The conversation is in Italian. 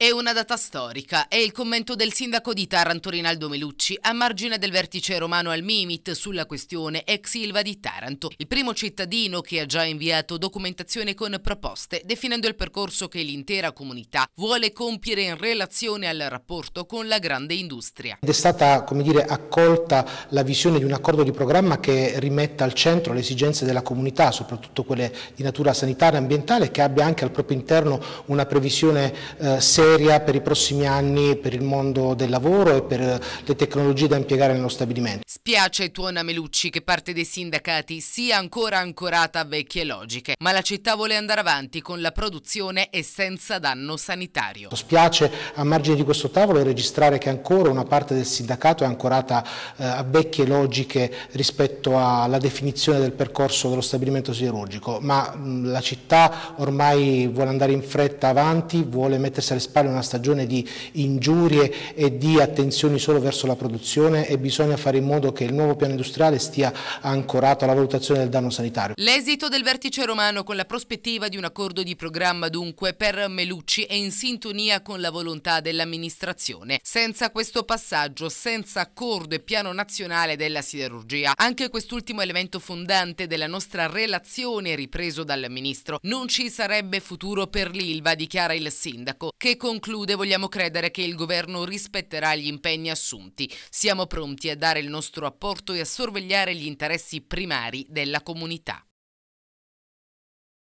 È una data storica, è il commento del sindaco di Taranto Rinaldo Melucci a margine del vertice romano al Mimit sulla questione ex Ilva di Taranto, il primo cittadino che ha già inviato documentazione con proposte definendo il percorso che l'intera comunità vuole compiere in relazione al rapporto con la grande industria. Ed è stata come dire, accolta la visione di un accordo di programma che rimetta al centro le esigenze della comunità, soprattutto quelle di natura sanitaria e ambientale, che abbia anche al proprio interno una previsione eh, seria seria per i prossimi anni per il mondo del lavoro e per le tecnologie da impiegare nello stabilimento. Spiace tuona Melucci che parte dei sindacati sia ancora ancorata a vecchie logiche, ma la città vuole andare avanti con la produzione e senza danno sanitario. Spiace a margine di questo tavolo registrare che ancora una parte del sindacato è ancorata eh, a vecchie logiche rispetto alla definizione del percorso dello stabilimento siderurgico, ma mm, la città ormai vuole andare in fretta avanti, vuole mettersi alle spalle una stagione di ingiurie e di attenzioni solo verso la produzione e bisogna fare in modo che che il nuovo piano industriale stia ancorato alla valutazione del danno sanitario. L'esito del vertice romano con la prospettiva di un accordo di programma dunque per Melucci è in sintonia con la volontà dell'amministrazione. Senza questo passaggio, senza accordo e piano nazionale della siderurgia, anche quest'ultimo elemento fondante della nostra relazione ripreso dal Ministro, non ci sarebbe futuro per l'Ilva, dichiara il Sindaco, che conclude vogliamo credere che il governo rispetterà gli impegni assunti. Siamo pronti a dare il nostro nostro apporto e a sorvegliare gli interessi primari della comunità.